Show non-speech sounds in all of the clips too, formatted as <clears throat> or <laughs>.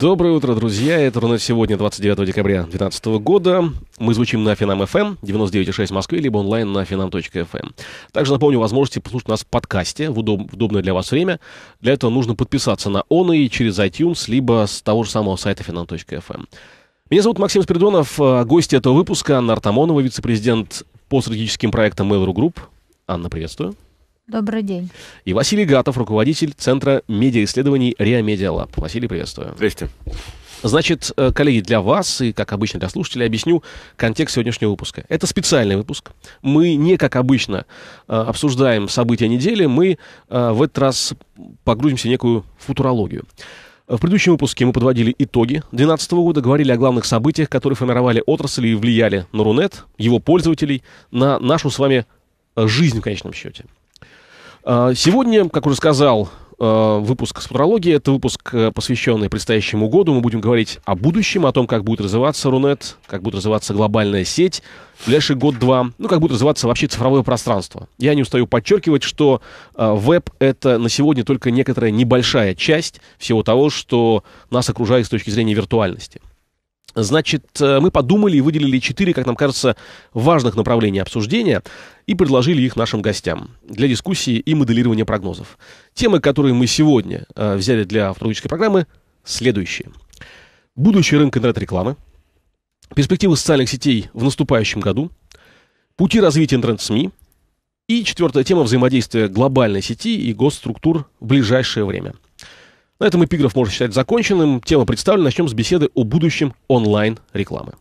Доброе утро, друзья. Это на сегодня, 29 декабря 2012 года. Мы звучим на Финам FM 99.6 Москвы, либо онлайн на Финам.фм. Эм. Также напомню, возможности послушать нас в подкасте в, удоб- в удобное для вас время. Для этого нужно подписаться на он и через iTunes, либо с того же самого сайта Финам.фм. Эм. Меня зовут Максим Спиридонов. А гость этого выпуска Анна Артамонова, вице-президент по стратегическим проектам Mail.ru Group. Анна, приветствую. Добрый день. И Василий Гатов, руководитель Центра медиаисследований Реамедиа Лаб. Василий, приветствую. Здрасте. Значит, э, коллеги, для вас и, как обычно, для слушателей объясню контекст сегодняшнего выпуска. Это специальный выпуск. Мы не, как обычно, э, обсуждаем события недели, мы э, в этот раз погрузимся в некую футурологию. В предыдущем выпуске мы подводили итоги 2012 года, говорили о главных событиях, которые формировали отрасль и влияли на Рунет, его пользователей, на нашу с вами жизнь в конечном счете. А, сегодня, как уже сказал, а, выпуск с Это выпуск, э, посвященный предстоящему году. Мы будем говорить о будущем, о том, как будет развиваться Рунет, как будет развиваться глобальная сеть в ближайший год-два, ну, как будет развиваться вообще цифровое пространство. Я не устаю подчеркивать, что а, веб — это на сегодня только некоторая небольшая часть всего того, что нас окружает с точки зрения виртуальности. Значит, э, мы подумали и выделили четыре, как нам кажется, важных направления обсуждения и предложили их нашим гостям для дискуссии и моделирования прогнозов. Темы, которые мы сегодня э, взяли для автологической программы, следующие. Будущий рынок интернет-рекламы, перспективы социальных сетей в наступающем году, пути развития интернет-СМИ и четвертая тема взаимодействия глобальной сети и госструктур в ближайшее время – на этом эпиграф можно считать законченным. Тема представлена. Начнем с беседы о будущем онлайн-рекламы.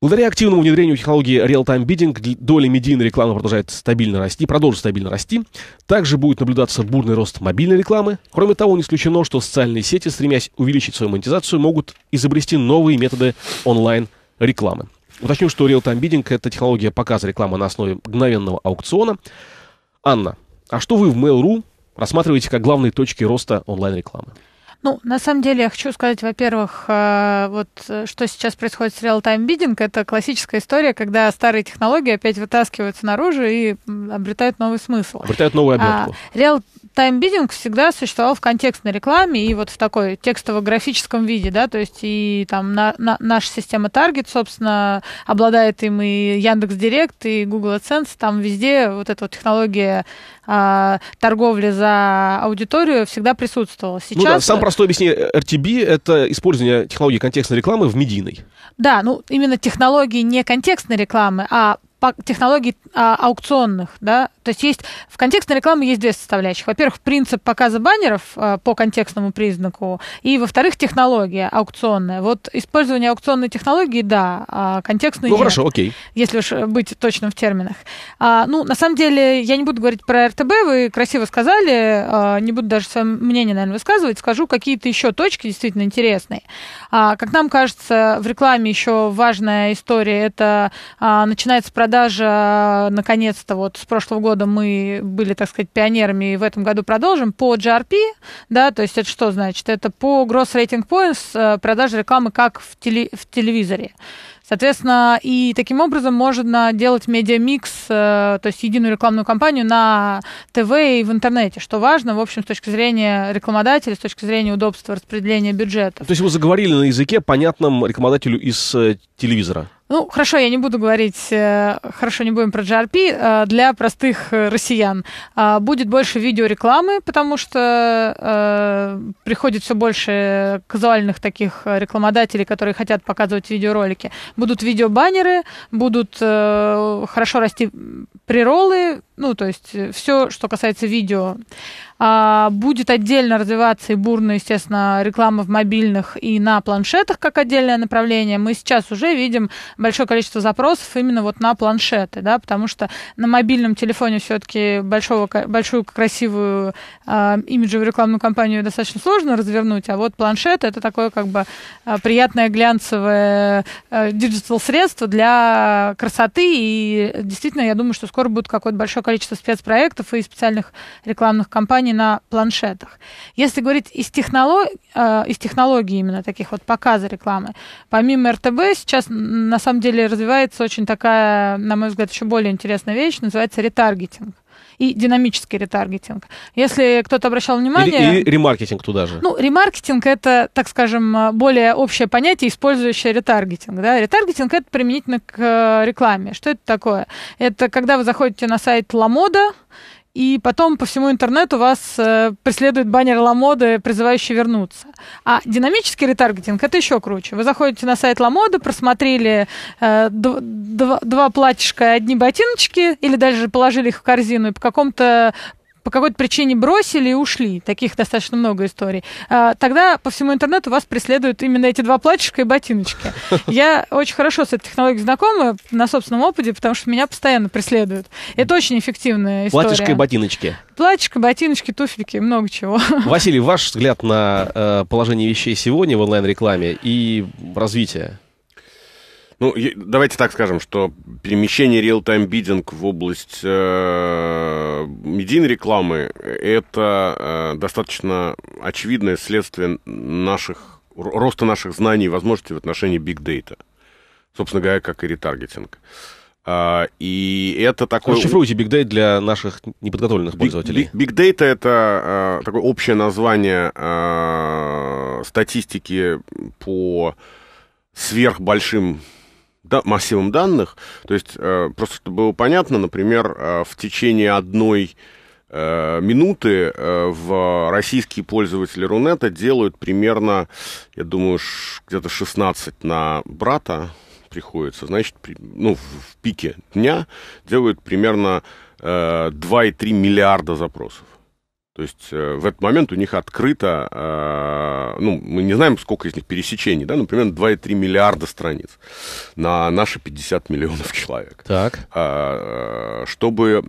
Благодаря активному внедрению технологии Real-Time Bidding доля медийной рекламы продолжает стабильно расти, продолжит стабильно расти. Также будет наблюдаться бурный рост мобильной рекламы. Кроме того, не исключено, что социальные сети, стремясь увеличить свою монетизацию, могут изобрести новые методы онлайн-рекламы. Уточню, что Real-Time Bidding — это технология показа рекламы на основе мгновенного аукциона. Анна, а что вы в Mail.ru рассматриваете как главные точки роста онлайн-рекламы? Ну, на самом деле, я хочу сказать, во-первых, э, вот э, что сейчас происходит с реал-тайм бидинг, это классическая история, когда старые технологии опять вытаскиваются наружу и обретают новый смысл. Обретают новую а, обертку. А, реал таймбидинг всегда существовал в контекстной рекламе и вот в такой текстово-графическом виде, да, то есть и там на, на, наша система Target, собственно, обладает им и Яндекс Директ, и Google AdSense, там везде вот эта вот технология а, торговли за аудиторию всегда присутствовала. Сейчас... Ну да, сам простой объяснение RTB — это использование технологии контекстной рекламы в медийной. Да, ну именно технологии не контекстной рекламы, а технологий а, аукционных, да, то есть есть в контекстной рекламе есть две составляющих. Во-первых, принцип показа баннеров а, по контекстному признаку, и во-вторых, технология аукционная. Вот использование аукционной технологии, да, а контекстную ну, нет. хорошо, окей. Если уж э, быть точным в терминах. А, ну, на самом деле, я не буду говорить про РТБ, вы красиво сказали, а, не буду даже свое мнение, наверное, высказывать, скажу какие-то еще точки действительно интересные. А, как нам кажется, в рекламе еще важная история, это а, начинается продажа продажа, наконец-то, вот с прошлого года мы были, так сказать, пионерами, и в этом году продолжим, по GRP, да, то есть это что значит? Это по Gross Rating Points продажа рекламы как в, теле, в телевизоре. Соответственно, и таким образом можно делать медиамикс, а, то есть единую рекламную кампанию на ТВ и в интернете, что важно, в общем, с точки зрения рекламодателя, с точки зрения удобства распределения бюджета. То есть вы заговорили на языке, понятном рекламодателю из э, телевизора? Ну, хорошо, я не буду говорить, э, хорошо, не будем про GRP. Э, для простых э, россиян а, будет больше видеорекламы, потому что приходит все больше казуальных таких рекламодателей, которые хотят показывать видеоролики. Будут видеобаннеры, будут хорошо расти приролы, ну, то есть все, что касается видео. А, будет отдельно развиваться и бурно, естественно, реклама в мобильных и на планшетах как отдельное направление. Мы сейчас уже видим большое количество запросов именно вот на планшеты, да, потому что на мобильном телефоне все-таки большого, большую красивую э, имиджевую рекламную кампанию достаточно сложно развернуть, а вот планшет это такое как бы а, приятное глянцевое диджитал-средство для красоты и действительно я думаю, что скоро будет какое-то большое количество спецпроектов и специальных рекламных кампаний не на планшетах. Если говорить из, технолог... Э, из технологий именно таких вот показа рекламы, помимо РТБ сейчас на самом деле развивается очень такая, на мой взгляд, еще более интересная вещь, называется ретаргетинг и динамический ретаргетинг. Если кто-то обращал внимание... И, и ремаркетинг туда же. Ну, ремаркетинг — это, так скажем, более общее понятие, использующее ретаргетинг. Да? Ретаргетинг — это применительно к э, рекламе. Что это такое? Это когда вы заходите на сайт LaModa, и потом по всему интернету вас э, преследует баннер Ламоды, призывающий вернуться. А динамический ретаргетинг это еще круче. Вы заходите на сайт Ламоды, просмотрели э, дв- дв- два платьишка и одни ботиночки, или даже положили их в корзину, и по какому-то по какой-то причине бросили и ушли. Таких достаточно много историй. А, тогда по всему интернету вас преследуют именно эти два платьишка и ботиночки. <laughs> Я очень хорошо с этой технологией знакома на собственном опыте, потому что меня постоянно преследуют. Это очень эффективная история. Платьишко и ботиночки. Платьишко, ботиночки, туфельки, много чего. <laughs> Василий, ваш взгляд на э, положение вещей сегодня в онлайн-рекламе и развитие? Ну, давайте так скажем, что перемещение real-time бидинг в область э, медийной рекламы э, это э, достаточно очевидное следствие наших роста наших знаний и возможностей в отношении big data. Собственно говоря, как и ретаргетинг. А, и это такой... Расшифруйте Big Data для наших неподготовленных пользователей. Big, big Data — это а, такое общее название а, статистики по сверхбольшим да, массивом данных. То есть, э, просто чтобы было понятно, например, э, в течение одной э, минуты в российские пользователи Рунета делают примерно, я думаю, где-то 16 на брата приходится. Значит, ну, в, пике дня делают примерно э, 2,3 миллиарда запросов. То есть э, в этот момент у них открыто, э, ну, мы не знаем, сколько из них пересечений, да, например, 2,3 миллиарда страниц на наши 50 миллионов <laughs> человек. Так. А, э, чтобы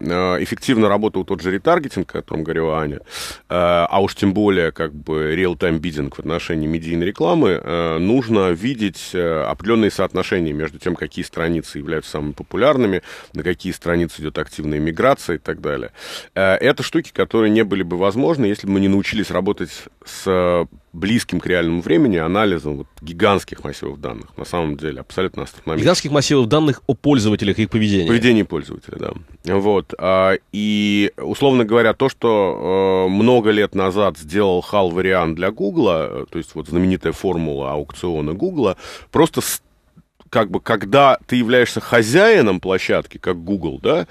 эффективно работал тот же ретаргетинг, о котором говорила Аня, а уж тем более как бы real-time бидинг в отношении медийной рекламы, нужно видеть определенные соотношения между тем, какие страницы являются самыми популярными, на какие страницы идет активная миграция и так далее. Это штуки, которые не были бы бы возможно, если бы мы не научились работать с э, близким к реальному времени анализом вот, гигантских массивов данных, на самом деле, абсолютно астрономических. Гигантских массивов данных о пользователях и их поведении. Поведении пользователя, да. Вот. А, и, условно говоря, то, что э, много лет назад сделал хал-вариант для Гугла, э, то есть вот знаменитая формула аукциона Гугла, просто как бы, когда ты являешься хозяином площадки, как Google, да,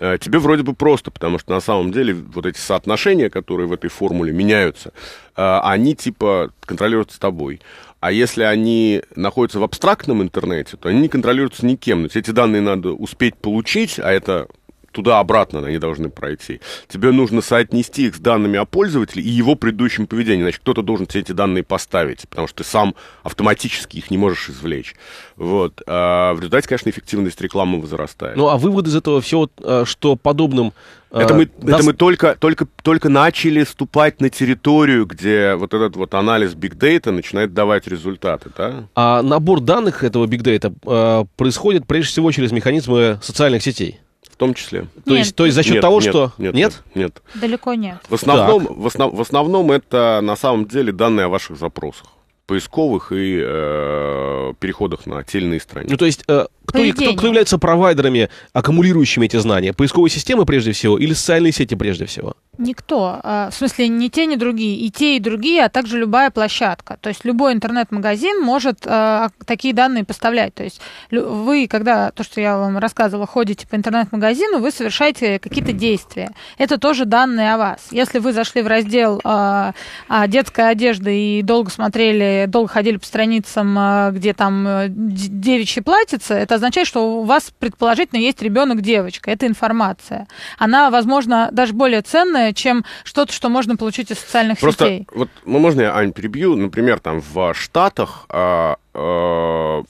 Э, тебе вроде бы просто, потому что на самом деле вот эти соотношения, которые в этой формуле меняются, э, они типа контролируются тобой. А если они находятся в абстрактном интернете, то они не контролируются никем. То есть эти данные надо успеть получить, а это туда-обратно они должны пройти. Тебе нужно соотнести их с данными о пользователе и его предыдущем поведении. Значит, кто-то должен тебе эти данные поставить, потому что ты сам автоматически их не можешь извлечь. Вот. А в результате, конечно, эффективность рекламы возрастает. Ну, а вывод из этого всего, э, что подобным э, это мы, да. это мы только, только, только начали ступать на территорию, где вот этот вот анализ big data начинает давать результаты, да? А набор данных этого бигдейта э, происходит прежде всего через механизмы социальных сетей в том числе. Нет. То есть, то есть за счет нет, того, нет, что... Нет, нет? Нет. Далеко нет. В основном, в, основ, в основном это на самом деле данные о ваших запросах поисковых и э, переходах на отдельные страницы. Ну, то есть, э, кто, Поведение. кто, кто является провайдерами, аккумулирующими эти знания? Поисковые системы прежде всего или социальные сети прежде всего? Никто. А, в смысле, не те, не другие. И те, и другие, а также любая площадка. То есть любой интернет-магазин может э, такие данные поставлять. То есть вы, когда, то, что я вам рассказывала, ходите по интернет-магазину, вы совершаете какие-то действия. Это тоже данные о вас. Если вы зашли в раздел э, «А детская одежда и долго смотрели долго ходили по страницам, а, где там э, девичьи платьица, это означает, что у вас, предположительно, есть ребенок-девочка. Это информация. Она, возможно, даже более ценная, чем что-то, что можно получить из социальных Просто сетей. Вот, ну, можно я, Ань, перебью? Например, там в Штатах а, а,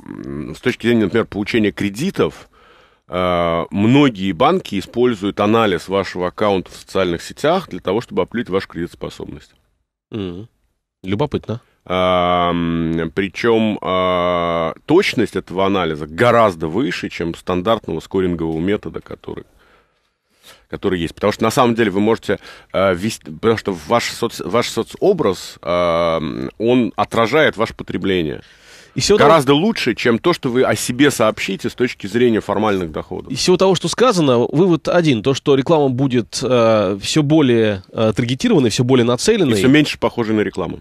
с точки зрения, например, получения кредитов, а, многие банки используют анализ вашего аккаунта в социальных сетях для того, чтобы определить вашу кредитоспособность. Mm. Любопытно. Причем а, точность этого анализа гораздо выше, чем стандартного скорингового метода, который который есть. Потому что на самом деле вы можете э, а, вести, потому что ваш, соц, ваш соцобраз, э, он отражает ваше потребление. И всего Гораздо того... лучше, чем то, что вы о себе сообщите с точки зрения формальных доходов. Из всего того, что сказано, вывод один. То, что реклама будет э, а, все более э, таргетированной, все более нацеленной. И все меньше похожей на рекламу.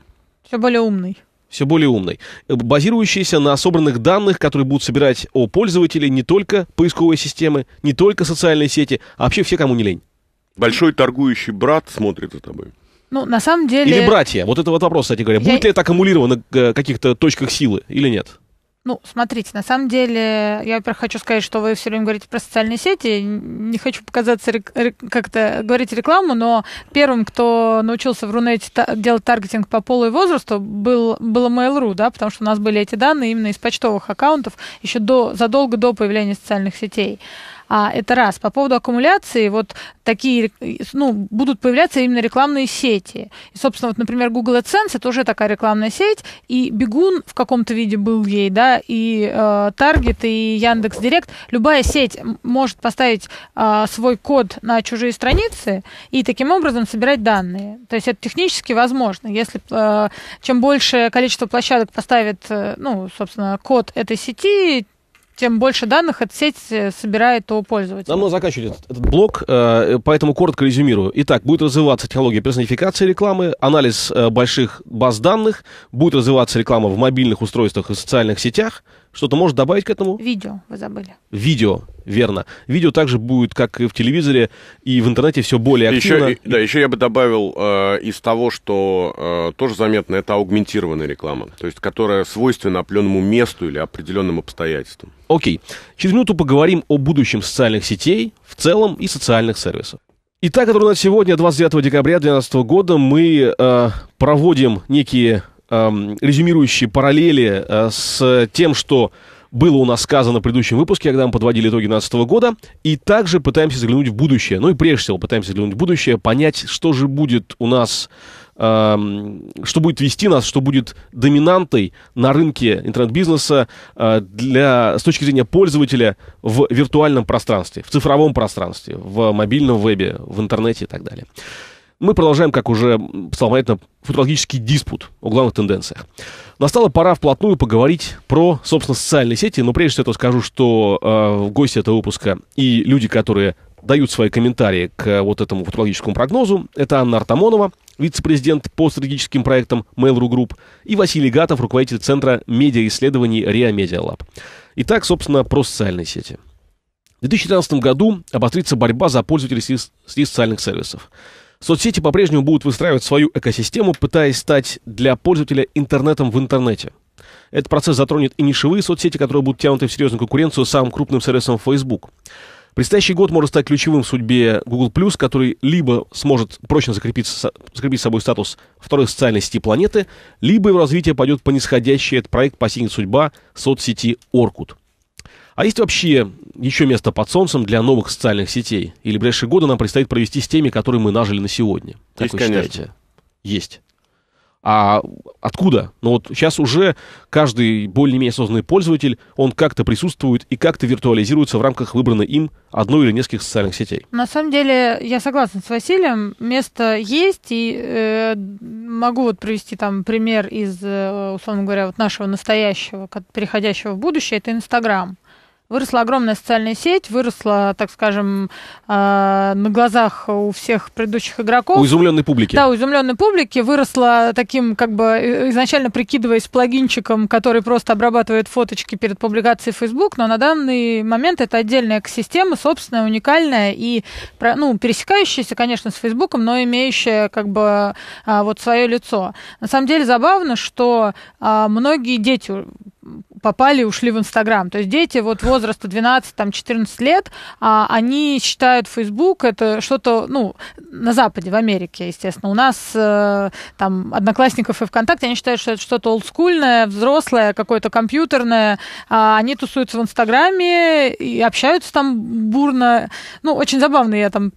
Все более умный все более умной, э, базирующейся на собранных данных, которые будут собирать о пользователе не только поисковые системы, не только социальные сети, а вообще все, кому не лень. Большой торгующий брат смотрит за тобой. Ну, на самом деле... Или братья. Вот это вот вопрос, кстати говоря. Я... Будет ли это аккумулировано э, в каких-то точках силы или нет? Ну, смотрите, на самом деле, я, во-первых, хочу сказать, что вы все время говорите про социальные сети. Не хочу показаться, как-то говорить рекламу, но первым, кто научился в Рунете та- делать таргетинг по полу и возрасту, был, было Mail.ru, да, потому что у нас были эти данные именно из почтовых аккаунтов еще до, задолго до появления социальных сетей. А, это раз. По поводу аккумуляции, вот такие, ну, будут появляться именно рекламные сети. И, собственно, вот, например, Google AdSense, это уже такая рекламная сеть, и Бегун в каком-то виде был ей, да, и э, Target, и Яндекс Директ. Любая сеть может поставить э, свой код на чужие страницы и таким образом собирать данные. То есть это технически возможно. Если э, чем больше количество площадок поставит, э, ну, собственно, код этой сети, тем больше данных эта сеть э, собирает у пользователя. Давно надо заканчивать этот, этот блок, э, поэтому коротко резюмирую. Итак, будет развиваться технология персонификации рекламы, анализ э, больших баз данных, будет развиваться реклама в мобильных устройствах и социальных сетях – что-то может добавить к этому? Видео, вы забыли. Видео, верно. Видео также будет, как и в телевизоре, и в интернете все более активно. Еще, да, еще я бы добавил э, из того, что э, тоже заметно, это аугментированная реклама, то есть которая свойственна определенному месту или определенным обстоятельствам. Окей. Через минуту поговорим о будущем социальных сетей в целом и социальных сервисов. Итак, который у нас сегодня, 29 декабря 2012 года, мы э, проводим некие Эм, резюмирующие параллели э, с тем, что было у нас сказано в предыдущем выпуске, когда мы подводили итоги 2012 года, и также пытаемся заглянуть в будущее. Ну и прежде всего пытаемся заглянуть в будущее, понять, что же будет у нас, эм, что будет вести нас, что будет доминантой на рынке интернет-бизнеса э, для, с точки зрения пользователя в виртуальном пространстве, в цифровом пространстве, в мобильном вебе, в интернете и так далее мы продолжаем, как уже стало понятно, футурологический диспут о главных тенденциях. Настала пора вплотную поговорить про, собственно, социальные сети, но прежде всего скажу, что э, гости этого выпуска и люди, которые дают свои комментарии к вот этому футурологическому прогнозу, это Анна Артамонова, вице-президент по стратегическим проектам Mail.ru Group, и Василий Гатов, руководитель Центра медиаисследований РИА Медиалаб. Итак, собственно, про социальные сети. В 2013 году обострится борьба за пользователей средств социальных сервисов. Соцсети по-прежнему будут выстраивать свою экосистему, пытаясь стать для пользователя интернетом в интернете. Этот процесс затронет и нишевые соцсети, которые будут тянуты в серьезную конкуренцию с самым крупным сервисом Facebook. Предстоящий год может стать ключевым в судьбе Google+, который либо сможет прочно закрепить, закрепить собой статус второй социальной сети планеты, либо его развитие пойдет по нисходящей. Этот проект постигнет судьба соцсети Orkut. А есть вообще еще место под солнцем для новых социальных сетей? Или ближайшие годы нам предстоит провести с теми, которые мы нажили на сегодня? Как есть, вы считаете? конечно. Есть. А откуда? Ну вот сейчас уже каждый более-менее осознанный пользователь, он как-то присутствует и как-то виртуализируется в рамках выбранной им одной или нескольких социальных сетей. На самом деле, я согласна с Василием, место есть, и э, могу вот привести там пример из, э, условно говоря, вот нашего настоящего, переходящего в будущее, это Инстаграм. Выросла огромная социальная сеть, выросла, так скажем, э, на глазах у всех предыдущих игроков. У изумленной публики. Да, у изумленной публики. Выросла таким, как бы, э, изначально прикидываясь плагинчиком, который просто обрабатывает фоточки перед публикацией в Facebook, но на данный момент это отдельная экосистема, собственная, уникальная и, ну, пересекающаяся, конечно, с Facebook, но имеющая, как бы, а, вот свое лицо. На самом деле забавно, что а, многие дети попали и ушли в Инстаграм. То есть дети вот возраста 12-14 там лет, а, они считают фейсбук это что-то, ну, на Западе, в Америке, естественно. У нас э, там одноклассников и ВКонтакте, они считают, что это что-то олдскульное, взрослое, какое-то компьютерное. А они тусуются в Инстаграме и общаются там бурно. Ну, очень забавно, я там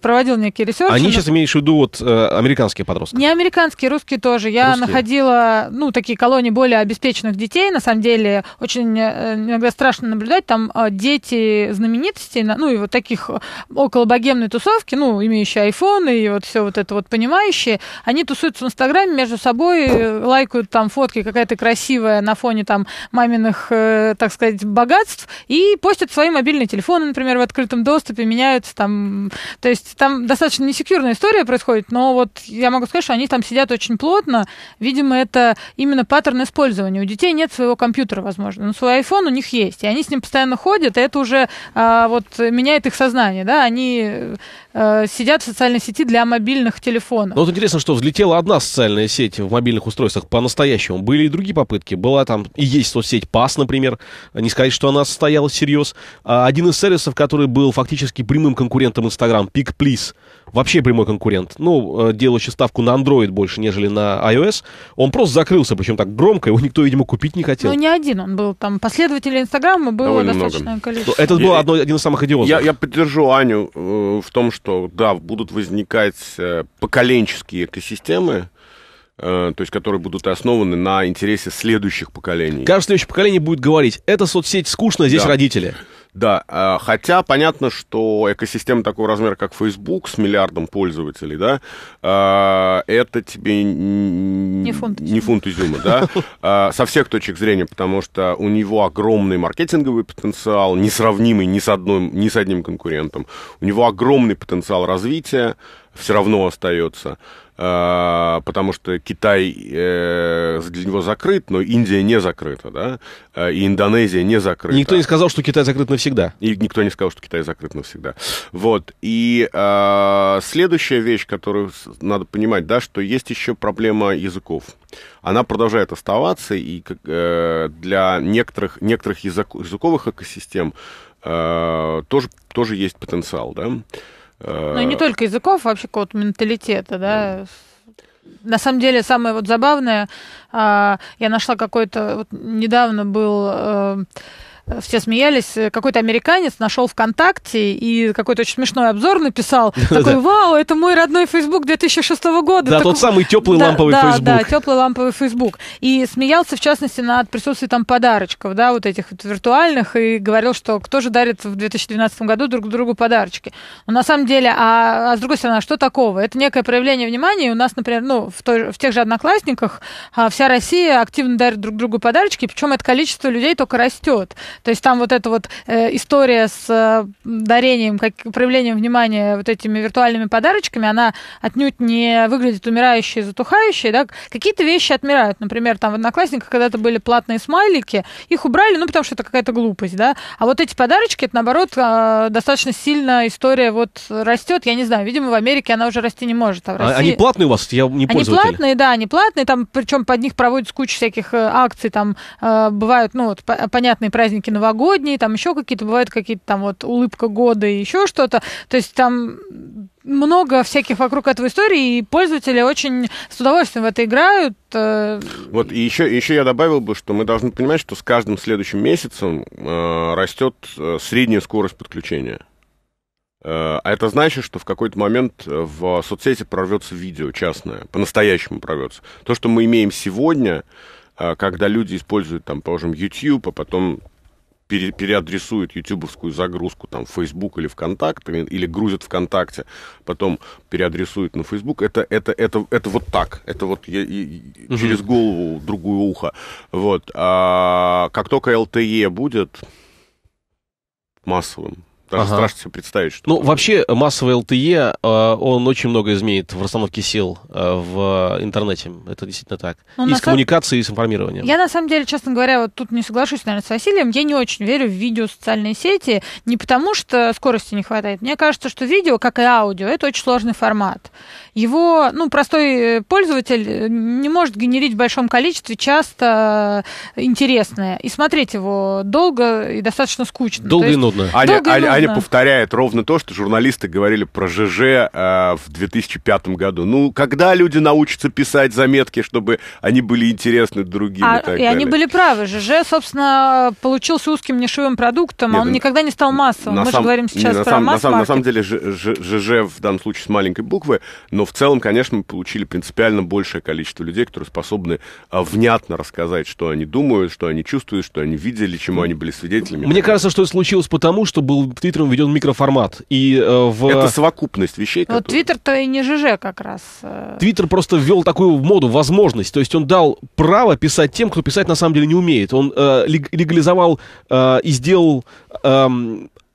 проводил некие ресерч. Они сейчас имеешь в виду вот э, американские подростки? Не американские, русские тоже. Я русские. находила, ну, такие колонии более обеспеченных детей. На самом деле, очень э, иногда страшно наблюдать. Там э, дети знаменитостей, ну, и вот таких около богемной тусовки, ну, имеющие iPhone и вот все вот это вот понимающие, они тусуются в Инстаграме между собой, лайкают там фотки, какая-то красивая на фоне там маминых, так сказать, богатств, и постят свои мобильные телефоны, например, в открытом доступе, меняются там то есть там достаточно несекьюрная история происходит, но вот я могу сказать, что они там сидят очень плотно. Видимо, это именно паттерн использования. У детей нет своего компьютера, возможно, но свой iPhone у них есть, и они с ним постоянно ходят, и это уже а, вот меняет их сознание, да, они Э, сидят в социальной сети для мобильных телефонов. Ну вот интересно, что взлетела одна социальная сеть в мобильных устройствах по-настоящему. Были и другие попытки. Была там и есть соцсеть ПАС, например. Не сказать, что она состоялась всерьез. А, один из сервисов, который был фактически прямым конкурентом Инстаграм, PicPlease, вообще прямой конкурент, ну, э, делающий ставку на Android больше, нежели на iOS, он просто закрылся, причем так громко, его никто, видимо, купить не хотел. Ну, не один он был, там последователей Инстаграма было Довольно достаточное много. количество. Ну, это был одно, один из самых идиотов. Я, я поддержу Аню э, в том, что что да, будут возникать э, поколенческие экосистемы, э, то есть которые будут основаны на интересе следующих поколений. Каждое следующее поколение будет говорить, эта соцсеть скучно, здесь да. родители. Да, э, хотя понятно, что экосистема такого размера, как Facebook, с миллиардом пользователей, да, э, это тебе не фунт изюма, не фунт изюма да, <laughs> э, со всех точек зрения, потому что у него огромный маркетинговый потенциал, несравнимый ни с, одной, ни с одним конкурентом. У него огромный потенциал развития, все равно остается. А, потому что Китай э, для него закрыт, но Индия не закрыта, да, а, и Индонезия не закрыта. Никто не сказал, что Китай закрыт навсегда. И никто не сказал, что Китай закрыт навсегда. Вот, и а, следующая вещь, которую надо понимать, да, что есть еще проблема языков она продолжает оставаться, и э, для некоторых, некоторых языковых экосистем э, тоже, тоже есть потенциал. Да? Э, ну, не только языков, а вообще какого-то менталитета, да. На самом деле, самое вот забавное, а, я нашла какой-то, вот недавно был э, все смеялись, какой-то американец нашел ВКонтакте и какой-то очень смешной обзор написал. <laughs> Такой, вау, это мой родной Facebook 2006 года. Да, так... тот самый теплый да, ламповый да, Facebook. Да, теплый ламповый Facebook. И смеялся, в частности, над присутствием там подарочков, да, вот этих вот виртуальных, и говорил, что кто же дарит в 2012 году друг другу подарочки. Но на самом деле, а, а с другой стороны, а что такого? Это некое проявление внимания, у нас, например, ну, в, той, в тех же одноклассниках а, вся Россия активно дарит друг другу подарочки, причем это количество людей только растет. То есть там вот эта вот э, история с э, дарением, как, проявлением внимания вот этими виртуальными подарочками, она отнюдь не выглядит умирающей, затухающей. Да? Какие-то вещи отмирают. Например, там в Одноклассниках когда-то были платные смайлики, их убрали, ну, потому что это какая-то глупость. Да? А вот эти подарочки, это, наоборот, э, достаточно сильно история вот растет. Я не знаю, видимо, в Америке она уже расти не может. А в а России... Они платные у вас? Я не пользователь. Они платные, да, они платные. Там, причем под них проводят кучу всяких э, акций. Там э, бывают, ну, вот, понятные праздники подарки новогодние, там еще какие-то бывают какие-то там вот улыбка года и еще что-то. То есть там много всяких вокруг этого истории, и пользователи очень с удовольствием в это играют. Э. Вот, и еще, еще я добавил бы, что мы должны понимать, что с каждым следующим месяцем э, растет э, средняя скорость подключения. Э, а это значит, что в какой-то момент в соцсети прорвется видео частное, по-настоящему прорвется. То, что мы имеем сегодня, когда люди используют, там, положим, YouTube, а потом пере, переадресуют ютубовскую загрузку там в Facebook или ВКонтакте, или, или грузят ВКонтакте, потом переадресуют на Facebook. Это, это, это, это вот так. Это вот я, и, угу. через голову другое ухо. Вот. А, как только LTE будет массовым, даже ага. страшно себе представить, что... Ну, такое. вообще, массовый ЛТЕ, э, он очень много изменит в расстановке сил э, в интернете. Это действительно так. Но ну, и с самом... коммуникацией, и с информированием. Я, на самом деле, честно говоря, вот тут не соглашусь, наверное, с Василием. Я не очень верю в видео социальные сети не потому, что скорости не хватает. Мне кажется, что видео, как и аудио, это очень сложный формат. Его, ну, простой э, пользователь не может генерить в большом количестве часто интересное. И смотреть его долго и достаточно скучно. Долго есть... и нудно. долго Аня, и нудно. Аня повторяет ровно то, что журналисты говорили про ЖЖ э, а, в 2005 году. Ну, когда люди научатся писать заметки, чтобы они были интересны другим а, и так и далее. они были правы. ЖЖ, собственно, получился узким нишевым продуктом, а Нет, а он ну, никогда не стал массовым. Мы сам, же говорим сейчас не, про сам, масс на, на самом деле ж, ЖЖ в данном случае с маленькой буквы, но в целом, конечно, мы получили принципиально большее количество людей, которые способны а, внятно рассказать, что они думают, что они чувствуют, что они видели, чему они были свидетелями. Мне кажется, что это случилось потому, что был Твиттером введен микроформат. И, э, в... Это совокупность вещей. Но ну, Твиттер-то и не ЖЖ как раз. Э. Твиттер просто ввел такую моду, возможность. То есть он дал право писать тем, кто писать на самом деле не умеет. Он э, легализовал э, и сделал э,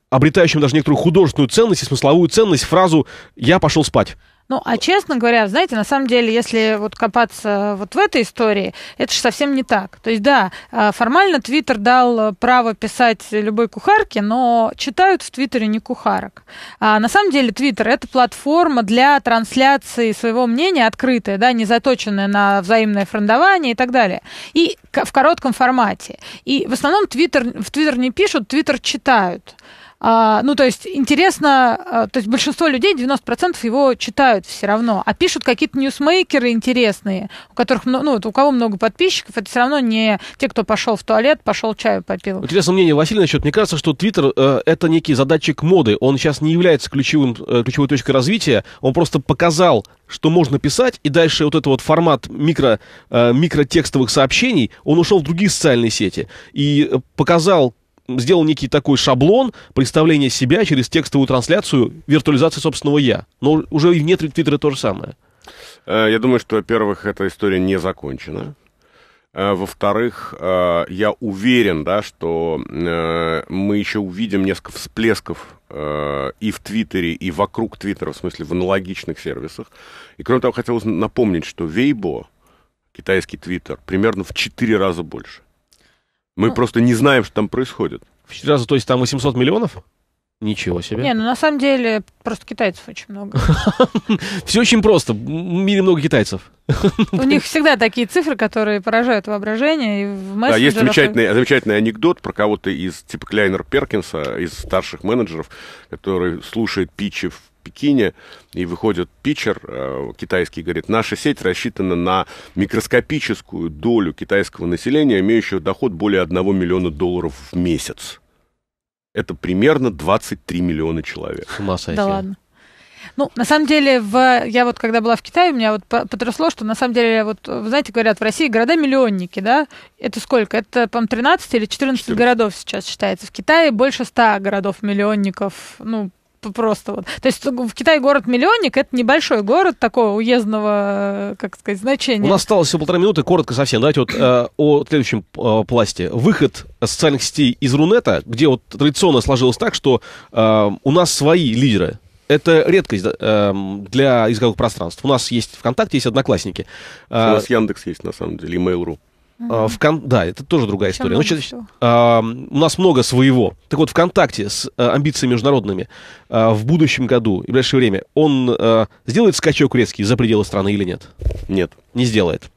обретающим даже некоторую художественную ценность и смысловую ценность фразу «я пошел спать». Ну, а честно говоря, знаете, на самом деле, если вот копаться вот в этой истории, это же совсем не так. То есть, да, а, формально Твиттер дал э, право писать любой кухарке, но читают в Твиттере не кухарок. А на самом деле Твиттер — это платформа для трансляции своего мнения открытая, да, не заточенная на взаимное френдование и так далее. И в коротком формате. И в основном Твиттер, в Твиттер не пишут, Твиттер читают. А, ну, то есть интересно, а, то есть большинство людей, 90% его читают все равно, а пишут какие-то ньюсмейкеры интересные, у которых, ну, у кого много подписчиков, это все равно не те, кто пошел в туалет, пошел чаю попил. Интересное мнение Василий насчет, мне кажется, что Твиттер э, это некий задатчик моды, он сейчас не является ключевым, э, ключевой точкой развития, он просто показал что можно писать, и дальше вот этот вот формат микро, э, микротекстовых сообщений, он ушел в другие социальные сети и э, показал, сделал некий такой шаблон представления себя через текстовую трансляцию, виртуализации собственного «я». Но уже и вне Твиттера то же самое. Э, я думаю, что, во-первых, эта история не закончена. Э, во-вторых, э, я уверен, да, что мы еще увидим несколько всплесков и в Твиттере, и вокруг Твиттера, в смысле в аналогичных сервисах. И кроме того, хотел напомнить, что Вейбо, китайский Твиттер, примерно в четыре раза больше. Мы ну, просто не знаем, что там происходит. В раза, то есть там 800 миллионов? Ничего себе. Не, ну на самом деле просто китайцев очень много. <laughs> Все очень просто. В мире много китайцев. У них всегда такие цифры, которые поражают воображение. И в да, есть замечательный, замечательный анекдот про кого-то из типа Кляйнер Перкинса, из старших менеджеров, который слушает питчи в Пекине, и выходит питчер э, китайский, говорит, наша сеть рассчитана на микроскопическую долю китайского населения, имеющего доход более 1 миллиона долларов в месяц. Это примерно 23 миллиона человек. С ума сойти. Да ладно. Ну, на самом деле, в, я вот когда была в Китае, меня вот потрясло, что на самом деле, вот, знаете, говорят, в России города-миллионники, да? Это сколько? Это, по-моему, 13 или 14, 14 городов сейчас считается. В Китае больше 100 городов-миллионников, ну, просто вот. То есть в Китае город-миллионник, это небольшой город такого уездного, э, как сказать, значения. У нас осталось всего полтора минуты, коротко совсем. Давайте вот э, о следующем э, пласте. Выход социальных сетей из Рунета, где вот традиционно сложилось так, что э, у нас свои лидеры, это редкость э, для языковых пространств. У нас есть ВКонтакте, есть Одноклассники. Э, у нас Яндекс есть, на самом деле, Mail.ru. А, в кон Да, это тоже другая Еще история. Значит, ну, а, у нас много своего. Так вот, ВКонтакте с а, амбициями международными а, в будущем году и в ближайшее время он а, сделает скачок резкий за пределы страны или нет? Нет. Не сделает.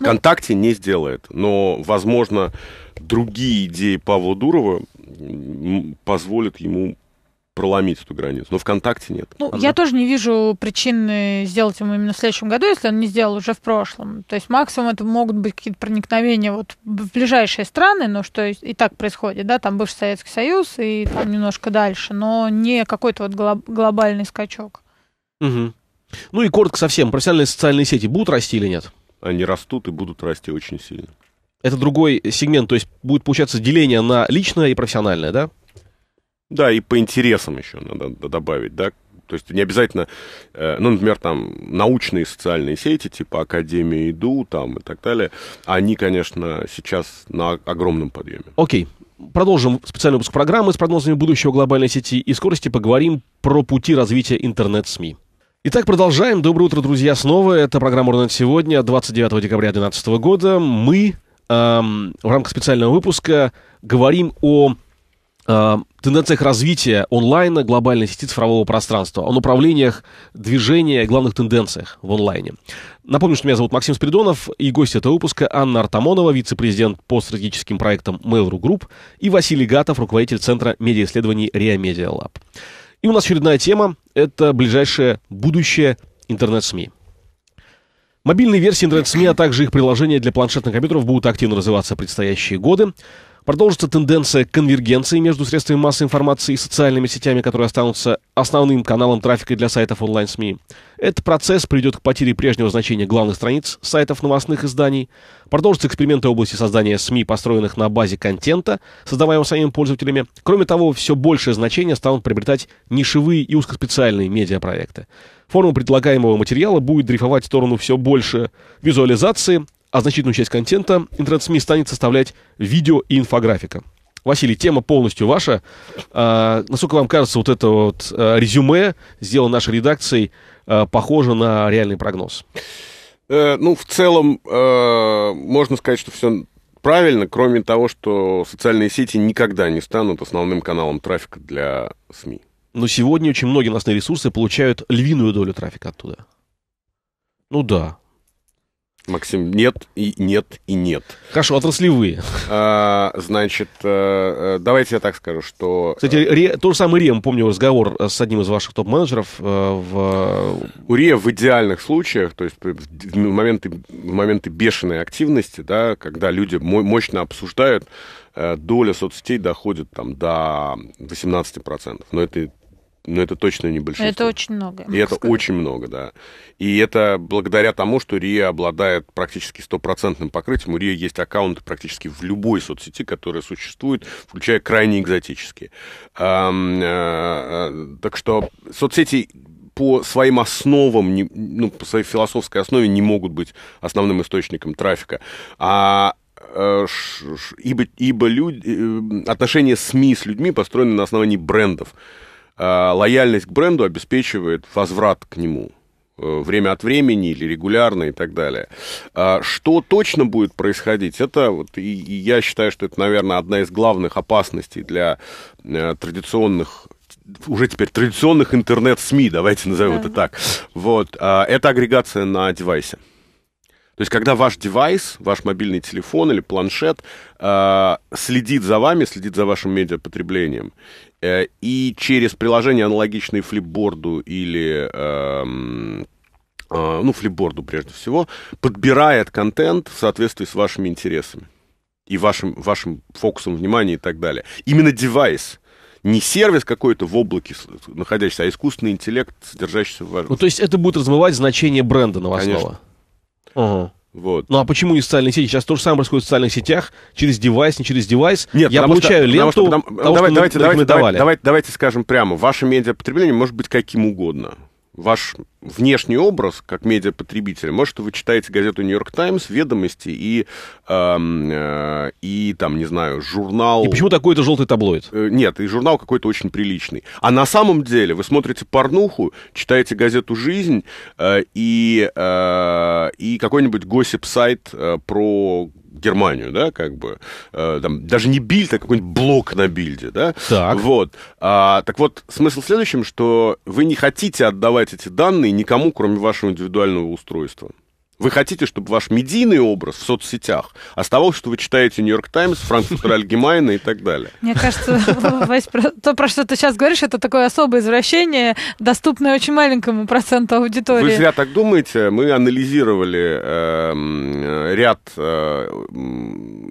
Ну. ВКонтакте не сделает, но, возможно, другие идеи Павла Дурова позволят ему проломить эту границу. Но ВКонтакте нет. Ну, ага. я тоже не вижу причины сделать ему именно в следующем году, если он не сделал уже в прошлом. То есть максимум это могут быть какие-то проникновения вот в ближайшие страны, но что и так происходит, да, там бывший Советский Союз и там немножко дальше, но не какой-то вот глобальный скачок. Угу. Ну и коротко совсем, профессиональные социальные сети будут расти или нет? Они растут и будут расти очень сильно. Это другой сегмент, то есть будет получаться деление на личное и профессиональное, да? Да, и по интересам еще надо добавить, да, то есть не обязательно, э, ну, например, там научные социальные сети, типа Академия Иду там и так далее, они, конечно, сейчас на огромном подъеме. Окей. Продолжим специальный выпуск программы с прогнозами будущего глобальной сети и скорости поговорим про пути развития интернет-СМИ. Итак, продолжаем. Доброе утро, друзья, снова. Это программа «Урнет сегодня», 29 декабря 2012 года. Мы эм, в рамках специального выпуска говорим о а, тенденциях развития онлайна, глобальной сети цифрового пространства, о направлениях движения, главных тенденциях в онлайне. Напомню, что меня зовут Максим Спиридонов, и гость этого выпуска Анна Артамонова, вице-президент по стратегическим проектам Mail.ru Group, и Василий Гатов, руководитель Центра медиаисследований RIA Media Lab. И у нас очередная тема – это ближайшее будущее интернет-СМИ. Мобильные версии интернет-СМИ, а также их приложения для планшетных компьютеров будут активно развиваться в предстоящие годы. Продолжится тенденция конвергенции между средствами массовой информации и социальными сетями, которые останутся основным каналом трафика для сайтов онлайн-СМИ. Этот процесс приведет к потере прежнего значения главных страниц сайтов новостных изданий. Продолжатся эксперименты в области создания СМИ, построенных на базе контента, создаваемого самими пользователями. Кроме того, все большее значение станут приобретать нишевые и узкоспециальные медиапроекты. Форма предлагаемого материала будет дрейфовать в сторону все больше визуализации, а значительную часть контента интернет-СМИ станет составлять видео и инфографика. Василий, тема полностью ваша. А, насколько вам кажется, вот это вот а, резюме, сделано нашей редакцией, а, похоже на реальный прогноз? Э, ну, в целом, э, можно сказать, что все правильно, кроме того, что социальные сети никогда не станут основным каналом трафика для СМИ. Но сегодня очень многие новостные ресурсы получают львиную долю трафика оттуда. Ну да. Максим, нет и нет и нет. Хорошо, отраслевые. А, значит, э, э, давайте я так скажу, что... Кстати, э, Ре, то же самое Рем, помню разговор с одним из ваших топ-менеджеров в... У Ре в идеальных случаях, то есть в моменты, в моменты бешеной активности, да, когда люди мощно обсуждают, доля соцсетей доходит там до 18%. Но это но ну, это точно не большинство. Это очень много. И это сказать. очень много, да. И это благодаря тому, что РИА обладает практически стопроцентным покрытием. У РИА есть аккаунты практически в любой соцсети, которая существует, включая крайне экзотические. Э, э, так что соцсети по своим основам, ну, по своей философской основе не могут быть основным источником трафика. А э, ибо, ибо люди, отношения СМИ с людьми построены на основании брендов. Э, лояльность к бренду обеспечивает возврат к нему э, время от времени или регулярно и так далее. А что точно будет происходить, это, вот, и, я считаю, что это, наверное, одна из главных опасностей для э, традиционных уже теперь традиционных интернет-СМИ, давайте назовем да. это так. Вот, а, это агрегация на девайсе. То есть, когда ваш девайс, ваш мобильный телефон или планшет э, следит за вами, следит за вашим медиапотреблением, э, и через приложение аналогичное флипборду или... Э, э, ну, флипборду прежде всего, подбирает контент в соответствии с вашими интересами и вашим, вашим фокусом внимания и так далее. Именно девайс, не сервис какой-то в облаке находящийся, а искусственный интеллект, содержащийся в вашем... Ну, то есть это будет размывать значение бренда новостного? Конечно. Ага. Вот. Ну а почему не социальные сети? Сейчас то же самое происходит в социальных сетях, через девайс, не через девайс. Нет, я получаю ленту, давайте, давайте, давайте, давайте, давайте скажем прямо, ваше медиапотребление может быть каким угодно ваш внешний образ как медиапотребителя. Может, вы читаете газету «Нью-Йорк Таймс», «Ведомости» и, эм, э, и там, не знаю, журнал... И почему такой-то желтый таблоид? Э, нет, и журнал какой-то очень приличный. А на самом деле вы смотрите порнуху, читаете газету «Жизнь» э, и, э, и какой-нибудь госип-сайт э, про Германию, да, как бы, э, там, даже не бильд, а какой-нибудь блок на бильде, да. Так. Вот. А, так вот, смысл в следующем, что вы не хотите отдавать эти данные никому, кроме вашего индивидуального устройства. Вы хотите, чтобы ваш медийный образ в соцсетях оставался, что вы читаете Нью-Йорк Таймс, Франкфурт Альгемайна и так далее. Мне кажется, <laughs> то, про что ты сейчас говоришь, это такое особое извращение, доступное очень маленькому проценту аудитории. Вы зря так думаете. Мы анализировали эм, э, ряд э,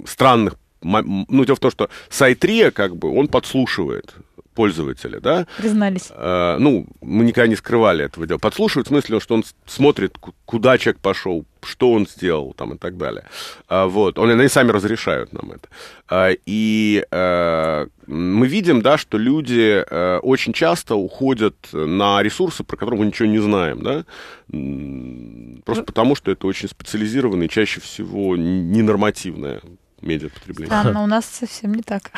странных ну, дело в том, что Сайтрия, как бы, он подслушивает пользователя, да? Признались. Э, ну, мы никогда не скрывали этого дела. Подслушивают в смысле, что он смотрит, куда человек пошел, что он сделал там и так далее. А, вот, он, они сами разрешают нам это. А, и а, мы видим, да, что люди а, очень часто уходят на ресурсы, про которые мы ничего не знаем, да, просто ну, потому, что это очень специализированное, чаще всего ненормативное медиапотребления. Да, но у нас совсем не так.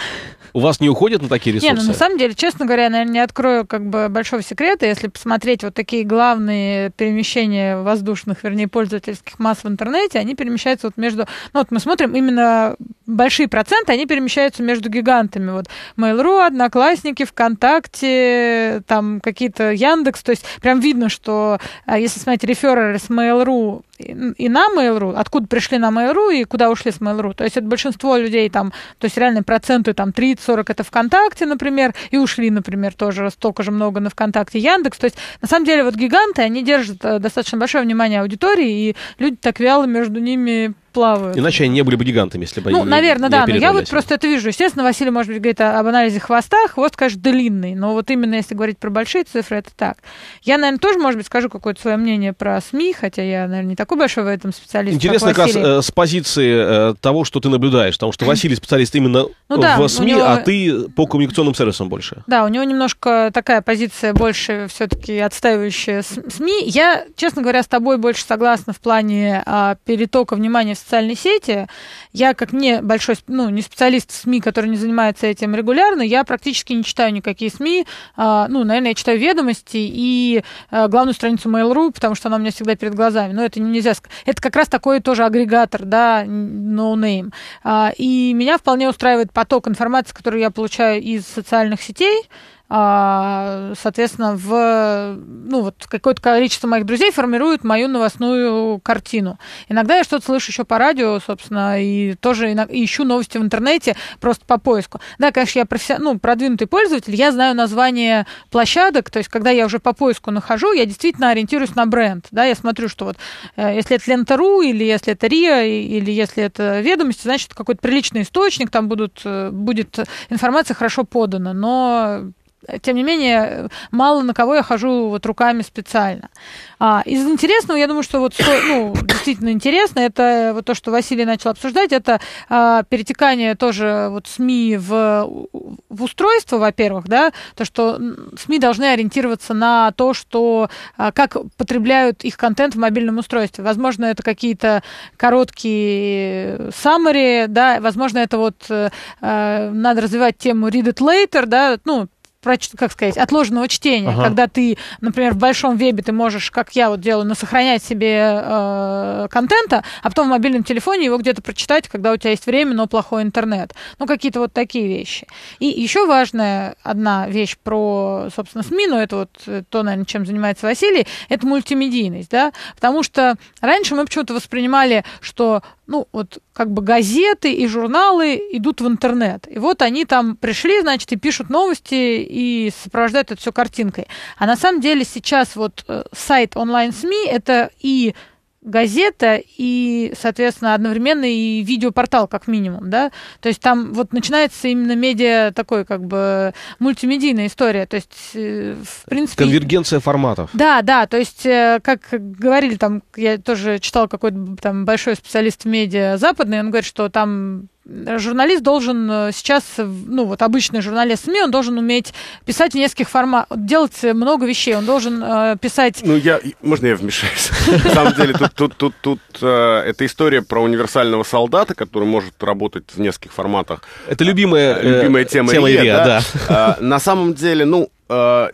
У вас не уходят на такие ресурсы? Нет, ну, на самом деле, честно говоря, я, наверное, не открою как бы большого секрета. Если посмотреть вот такие главные перемещения воздушных, вернее, пользовательских масс в интернете, они перемещаются вот между... Ну, вот мы смотрим именно большие проценты, они перемещаются между гигантами. Вот Mail.ru, Одноклассники, ВКонтакте, там какие-то Яндекс. То есть прям видно, что а, если смотреть рефереры с Mail.ru и на Mail.ru, откуда пришли на Mail.ru и куда ушли с Mail.ru. То есть это большинство людей там, то есть реально проценты там 30-40 это ВКонтакте, например, и ушли, например, тоже столько же много на ВКонтакте Яндекс. То есть на самом деле вот гиганты, они держат э, достаточно большое внимание аудитории, и люди так вяло между ними плавают. Иначе они не были бы гигантами, если бы ну, они наверное, не, да, но я вот просто это вижу. Естественно, Василий, может быть, говорит об анализе хвоста. Хвост, конечно, длинный, но вот именно если говорить про большие цифры, это так. Я, наверное, тоже, может быть, скажу какое-то свое мнение про СМИ, хотя я, наверное, не такой большой в этом специалист. Интересно как, как раз э, с позиции э, того, что ты наблюдаешь, потому что <clears throat> Василий специалист именно ну, э, да, в СМИ, него... а ты по коммуникационным сервисам больше. Да, у него немножко такая позиция больше все-таки отстаивающая СМИ. Я, честно говоря, с тобой больше согласна в плане э, перетока внимания в социальные сети. Я, как не большой, ну, не специалист в СМИ, который не занимается этим регулярно, я практически не читаю никакие СМИ. А, ну, наверное, я читаю ведомости и а, главную страницу Mail.ru, потому что она у меня всегда перед глазами. Но это нельзя Это как раз такой тоже агрегатор, да, no name. А, и меня вполне устраивает поток информации, которую я получаю из социальных сетей, а, соответственно, в ну, вот какое-то количество моих друзей формирует мою новостную картину. Иногда я что-то слышу еще по радио, собственно, и тоже ищу новости в интернете просто по поиску. Да, конечно, я професси... ну, продвинутый пользователь, я знаю название площадок, то есть, когда я уже по поиску нахожу, я действительно ориентируюсь на бренд. Да, я смотрю, что вот э, если это Лента.ру, или если это РИА, или если это ведомости, значит, какой-то приличный источник, там будут, э, будет информация хорошо подана. Но тем не менее, мало на кого я хожу вот руками специально. А, из интересного, я думаю, что вот ну, <coughs> действительно интересно, это вот то, что Василий начал обсуждать, это а, перетекание тоже вот СМИ в, в устройство, во-первых, да, то, что СМИ должны ориентироваться на то, что, а, как потребляют их контент в мобильном устройстве. Возможно, это какие-то короткие summary, да, возможно, это вот а, надо развивать тему read it later, да, ну, как сказать, отложенного чтения, ага. когда ты, например, в большом вебе ты можешь, как я вот делаю, но ну, сохранять себе э, контента, а потом в мобильном телефоне его где-то прочитать, когда у тебя есть время, но плохой интернет. Ну, какие-то вот такие вещи. И еще важная одна вещь про, собственно, СМИ, но это вот э, то, наверное, чем занимается Василий, это мультимедийность, да, потому что раньше мы почему-то воспринимали, что ну, вот как бы газеты и журналы идут в интернет. И вот они там пришли, значит, и пишут новости, и сопровождают это все картинкой. А на самом деле сейчас вот э, сайт онлайн-СМИ – это и газета и, соответственно, одновременно и видеопортал, как минимум, да. То есть там вот начинается именно медиа такой, как бы, мультимедийная история. То есть, э, в принципе... Конвергенция форматов. Да, да. То есть, э, как говорили там, я тоже читал какой-то там большой специалист в медиа западный, он говорит, что там Э, журналист должен э, сейчас, э, ну вот обычный журналист СМИ, он должен уметь писать в нескольких форматах, делать много вещей, он должен э, писать... Ну я, можно я вмешаюсь? <laughs> На самом деле тут, тут, тут, тут э, эта история про универсального солдата, который может работать в нескольких форматах. Это любимая, любимая тема, тема Илья, Илья, да. да. На самом деле, ну, а,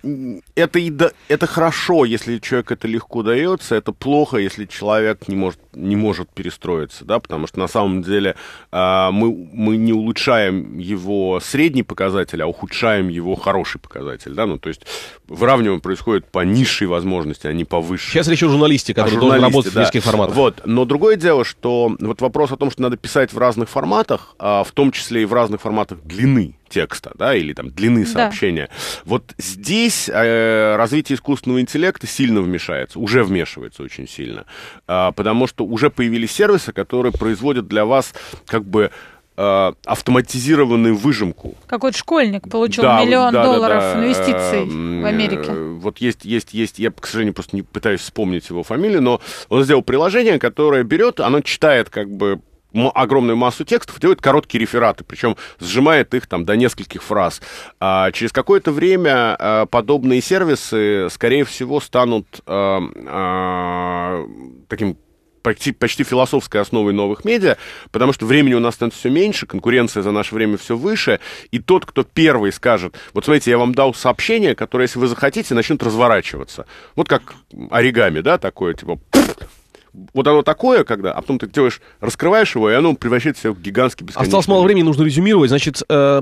это, и да, это хорошо, если человек это легко дается, это плохо, если человек не может, не может перестроиться, да, потому что на самом деле а, мы, мы не улучшаем его средний показатель, а ухудшаем его хороший показатель, да, ну, то есть выравнивание происходит по низшей возможности, а не по высшей. Сейчас речь о а журналисте, который о должен работать да. в низких форматах. Вот, но другое дело, что вот вопрос о том, что надо писать в разных форматах, в том числе и в разных форматах длины, текста, да, или там длины сообщения. Да. Вот здесь э, развитие искусственного интеллекта сильно вмешается, уже вмешивается очень сильно, э, потому что уже появились сервисы, которые производят для вас как бы э, автоматизированную выжимку. Какой-то школьник получил да, миллион да, долларов да, да, инвестиций э, в Америке. Вот есть, есть, есть, я, к сожалению, просто не пытаюсь вспомнить его фамилию, но он сделал приложение, которое берет, оно читает как бы огромную массу текстов, делает короткие рефераты, причем сжимает их там до нескольких фраз. А через какое-то время а, подобные сервисы, скорее всего, станут а, а, таким почти, почти философской основой новых медиа, потому что времени у нас становится все меньше, конкуренция за наше время все выше, и тот, кто первый скажет, вот смотрите, я вам дал сообщение, которое, если вы захотите, начнет разворачиваться. Вот как оригами, да, такое, типа, вот оно такое, когда, а потом ты делаешь, раскрываешь его, и оно превращается в гигантский а бесконечный. Осталось мало времени, нужно резюмировать. Значит, э, э,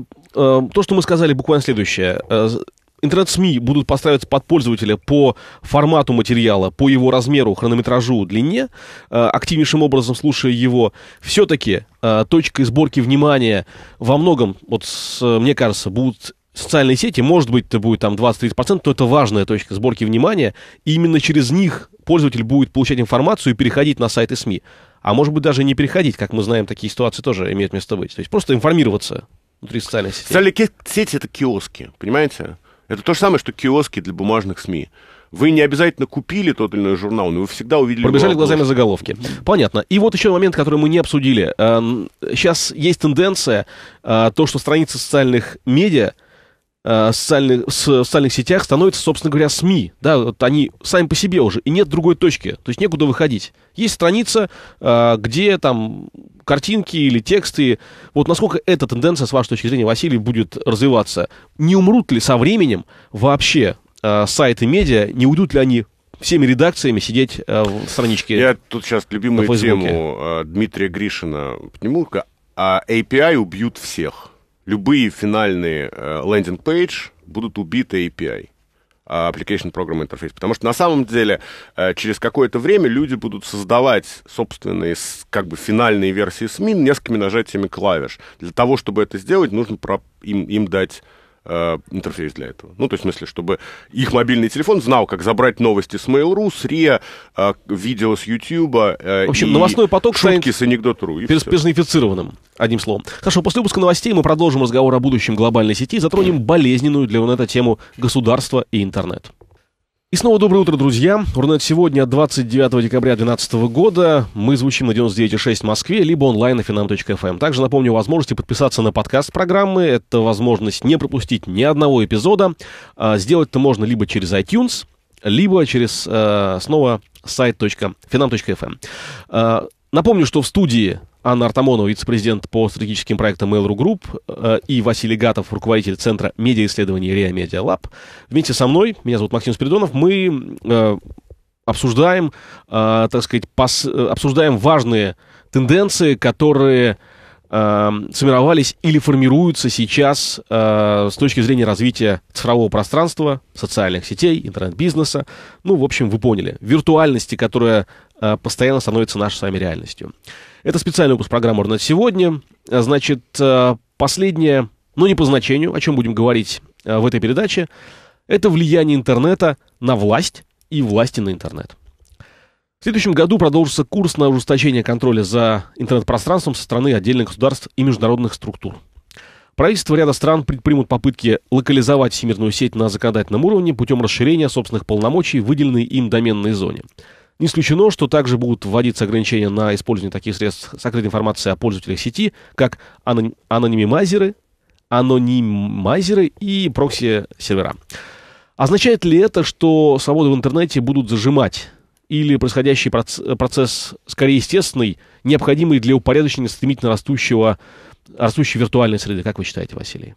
то, что мы сказали, буквально следующее. Э, Интернет-СМИ будут подстраиваться под пользователя по формату материала, по его размеру, хронометражу, длине, э, активнейшим образом слушая его. Все-таки э, точкой сборки внимания во многом, вот мне кажется, будут социальные сети, может быть, это будет там 20-30%, но это важная точка сборки внимания. И именно через них пользователь будет получать информацию и переходить на сайты СМИ. А может быть, даже не переходить, как мы знаем, такие ситуации тоже имеют место быть. То есть просто информироваться внутри социальной сети. Социальные сети — это киоски, понимаете? Это то же самое, что киоски для бумажных СМИ. Вы не обязательно купили тот или иной журнал, но вы всегда увидели... Пробежали глазами заголовки. Понятно. И вот еще момент, который мы не обсудили. Сейчас эм, есть тенденция, э, то, что страницы социальных медиа — Э, социальных, с, в социальных сетях становятся, собственно говоря, СМИ. Да, вот они сами по себе уже, и нет другой точки, то есть некуда выходить. Есть страница, э, где там картинки или тексты. Вот насколько эта тенденция, с вашей точки зрения, Василий, будет развиваться? Не умрут ли со временем вообще э, сайты медиа, не уйдут ли они всеми редакциями сидеть э, в страничке. Я тут сейчас любимую тему э, Дмитрия Гришина подниму. А API убьют всех любые финальные лендинг-пейдж э, будут убиты API. А, application Program Interface. Потому что на самом деле э, через какое-то время люди будут создавать собственные как бы финальные версии СМИ несколькими нажатиями клавиш. Для того, чтобы это сделать, нужно им, им дать Э, интерфейс для этого. Ну, то есть, в смысле, чтобы их мобильный телефон знал, как забрать новости с Mail.ru, с РИА, э, видео с YouTube. Э, в общем, и новостной поток шутки с анекдот.ру. Персонифицированным, одним словом. Хорошо, после выпуска новостей мы продолжим разговор о будущем глобальной сети и затронем болезненную для Унета тему государства и интернет. И снова доброе утро, друзья. Урнет сегодня, 29 декабря 2012 года. Мы звучим на 99,6 в Москве, либо онлайн на finam.fm. Эм. Также напомню о возможности подписаться на подкаст программы. Это возможность не пропустить ни одного эпизода. А, сделать это можно либо через iTunes, либо через э, снова сайт.finam.fm. Эм. А, напомню, что в студии Анна Артамонова, вице-президент по стратегическим проектам Mail.ru Group э, и Василий Гатов, руководитель Центра медиаисследований РИА Медиа Лаб. Вместе со мной, меня зовут Максим Спиридонов, мы э, обсуждаем, э, так сказать, пос, обсуждаем важные тенденции, которые сформировались или формируются сейчас с точки зрения развития цифрового пространства, социальных сетей, интернет-бизнеса. Ну, в общем, вы поняли. Виртуальности, которая постоянно становится нашей с вами реальностью. Это специальный выпуск программы на сегодня». А, значит, а, последнее, но не по значению, о чем будем говорить а, в этой передаче, это влияние интернета на власть и власти на интернет. В следующем году продолжится курс на ужесточение контроля за интернет-пространством со стороны отдельных государств и международных структур. Правительства ряда стран предпримут попытки локализовать всемирную сеть на законодательном уровне путем расширения собственных полномочий в выделенной им доменной зоне – не исключено, что также будут вводиться ограничения на использование таких средств сокрытой информации о пользователях сети, как аноним анонимайзеры, анонимайзеры и прокси-сервера. Означает ли это, что свободы в интернете будут зажимать? Или происходящий процесс скорее естественный, необходимый для упорядочения стремительно растущего, растущей виртуальной среды? Как вы считаете, Василий?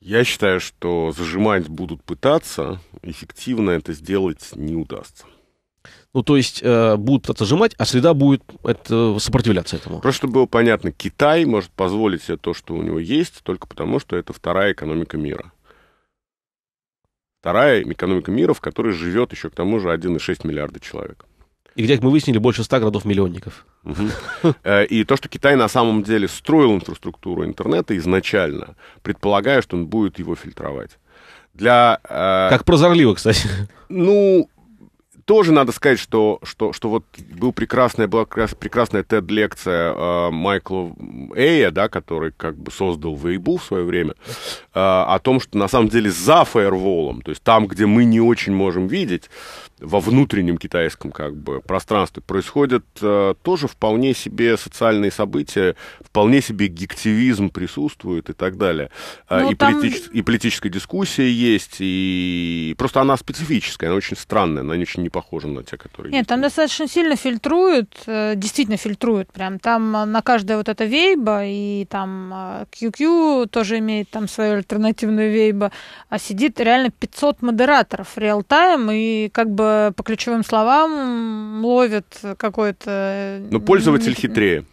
Я считаю, что зажимать будут пытаться, эффективно это сделать не удастся. Ну, то есть э, будут пытаться сжимать, а среда будет это, сопротивляться этому. Просто чтобы было понятно, Китай может позволить себе то, что у него есть, только потому, что это вторая экономика мира. Вторая экономика мира, в которой живет еще к тому же 1,6 миллиарда человек. И где, как мы выяснили, больше 100 городов-миллионников. <laughs> Э, и то, что Китай на самом деле строил инфраструктуру интернета изначально, предполагая, что он будет его фильтровать. Для, э, как прозорливо, кстати. Ну, тоже надо сказать, что, что, что вот был прекрасная, была прекрасная TED-лекция э, Майкла Эя, да, который как бы создал Weibo в свое время, э, о том, что на самом деле за фаерволом, то есть там, где мы не очень можем видеть, во внутреннем китайском как бы пространстве происходят э, тоже вполне себе социальные события, вполне себе гективизм присутствует и так далее. Э, ну, и, там... политич... и политическая дискуссия есть, и просто она специфическая, она очень странная, она не очень похожим на те, которые Нет, есть. там достаточно сильно фильтруют, э, действительно фильтруют прям. Там э, на каждое вот это вейба, и там QQ э, тоже имеет там свою альтернативную вейба, а сидит реально 500 модераторов реал-тайм, и как бы по ключевым словам ловят какой-то... Но пользователь хитрее.